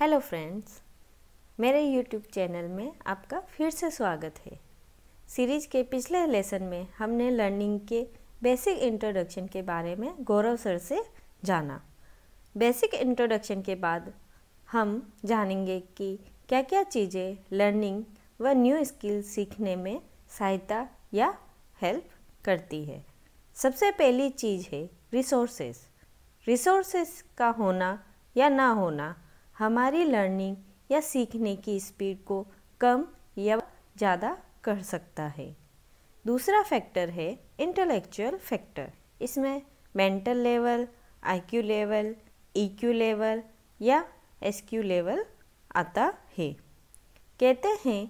hello friends मेरे YouTube channel में आपका फिर से स्वागत है सीरीज के पिछले लेसन में हमने लर्निंग के बेसिक इंट्रोडक्शन के बारे में गौरव सर से जाना बेसिक इंट्रोडक्शन के बाद हम जानेंगे कि क्या क्या चीज़ें लर्निंग व न्यू स्किल सीखने में सहायता या हेल्प करती है सबसे पहली चीज़ है रिसोर्सेस रिसोर्सेस का होना या ना होना हमारी लर्निंग या सीखने की स्पीड को कम या ज़्यादा कर सकता है दूसरा फैक्टर है इंटेलेक्चुअल फैक्टर इसमें mental level IQ level EQ level या एसक्यू लेवल आता है कहते हैं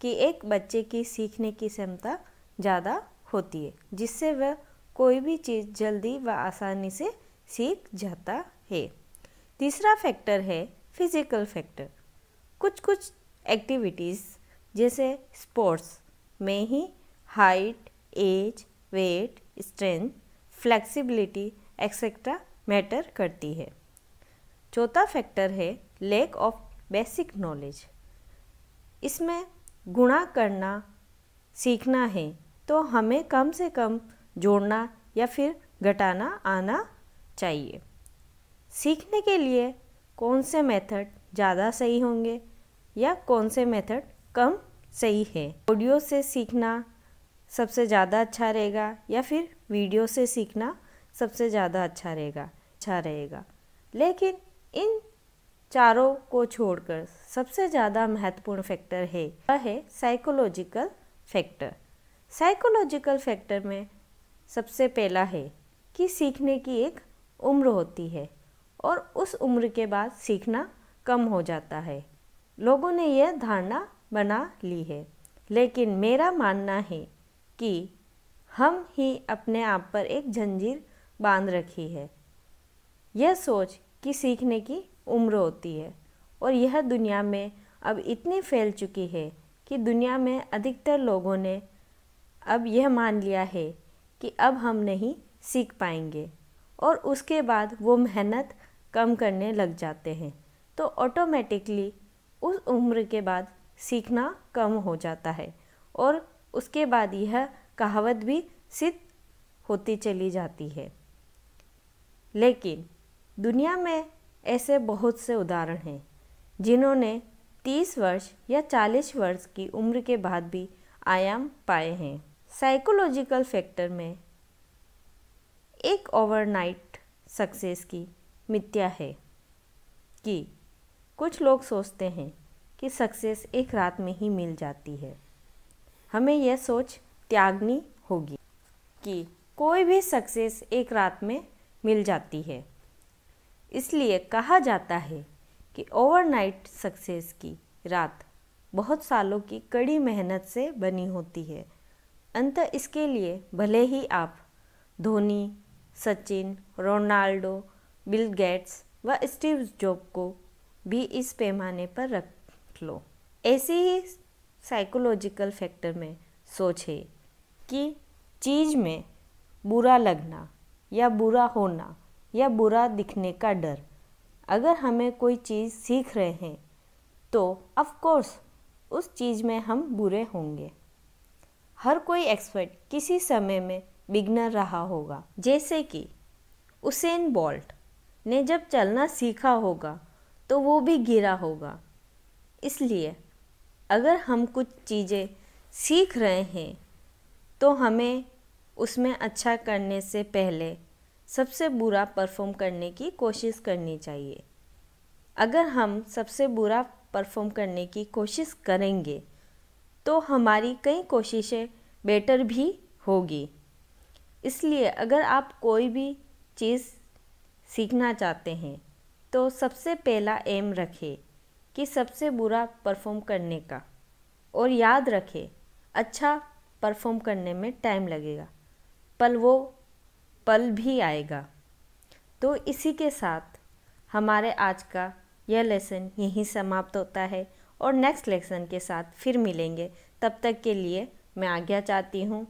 कि एक बच्चे की सीखने की क्षमता ज़्यादा होती है जिससे वह कोई भी चीज़ जल्दी व आसानी से सीख जाता है तीसरा फैक्टर है फिज़िकल फैक्टर कुछ कुछ एक्टिविटीज़ जैसे स्पोर्ट्स में ही height age weight strength flexibility etcetera matter करती है चौथा फैक्टर है लैक ऑफ बेसिक नॉलेज इसमें गुणा करना सीखना है तो हमें कम से कम जोड़ना या फिर घटाना आना चाहिए सीखने के लिए कौन से मेथड ज़्यादा सही होंगे या कौन से मेथड कम सही है ऑडियो से सीखना सबसे ज़्यादा अच्छा रहेगा या फिर वीडियो से सीखना सबसे ज़्यादा अच्छा रहेगा अच्छा रहेगा लेकिन इन चारों को छोड़कर सबसे ज़्यादा महत्वपूर्ण फैक्टर है वह है साइकोलॉजिकल फैक्टर साइकोलॉजिकल फैक्टर में सबसे पहला है कि सीखने की एक उम्र होती है और उस उम्र के बाद सीखना कम हो जाता है लोगों ने यह धारणा बना ली है लेकिन मेरा मानना है कि हम ही अपने आप पर एक जंजीर बांध रखी है यह सोच कि सीखने की उम्र होती है और यह दुनिया में अब इतनी फैल चुकी है कि दुनिया में अधिकतर लोगों ने अब यह मान लिया है कि अब हम नहीं सीख पाएंगे और उसके बाद वो मेहनत कम करने लग जाते हैं तो ऑटोमेटिकली उस उम्र के बाद सीखना कम हो जाता है और उसके बाद यह कहावत भी सिद्ध होती चली जाती है लेकिन दुनिया में ऐसे बहुत से उदाहरण हैं जिन्होंने 30 वर्ष या 40 वर्ष की उम्र के बाद भी आयाम पाए हैं साइकोलॉजिकल फैक्टर में एक ओवरनाइट सक्सेस की मिथ्या है कि कुछ लोग सोचते हैं कि सक्सेस एक रात में ही मिल जाती है हमें यह सोच त्यागनी होगी कि कोई भी सक्सेस एक रात में मिल जाती है इसलिए कहा जाता है कि ओवरनाइट सक्सेस की रात बहुत सालों की कड़ी मेहनत से बनी होती है अंत इसके लिए भले ही आप Dhoni Sachin Ronaldo Bill Gates व स्टीव जॉब को भी इस पैमाने पर रख लो ऐसे ही साइकोलॉजिकल फैक्टर में सोचे कि चीज़ में बुरा लगना या बुरा होना या बुरा दिखने का डर अगर हमें कोई चीज़ सीख रहे हैं तो ऑफ़ उस चीज़ में हम बुरे होंगे हर कोई एक्सपर्ट किसी समय में बिगनर रहा होगा जैसे कि उसेन बोल्ट ने जब चलना सीखा होगा तो वो भी गिरा होगा इसलिए अगर हम कुछ चीज़ें सीख रहे हैं तो हमें उसमें अच्छा करने से पहले सबसे बुरा परफॉर्म करने की कोशिश करनी चाहिए अगर हम सबसे बुरा परफॉर्म करने की कोशिश करेंगे तो हमारी कई कोशिशें बेटर भी होगी इसलिए अगर आप कोई भी चीज़ सीखना चाहते हैं तो सबसे पहला एम रखें कि सबसे बुरा परफॉर्म करने का और याद रखें अच्छा परफॉर्म करने में टाइम लगेगा पल वो पल भी आएगा तो इसी के साथ हमारे आज का यह लेसन यहीं समाप्त होता है और नेक्स्ट लेसन के साथ फिर मिलेंगे तब तक के लिए मैं आज्ञा चाहती हूँ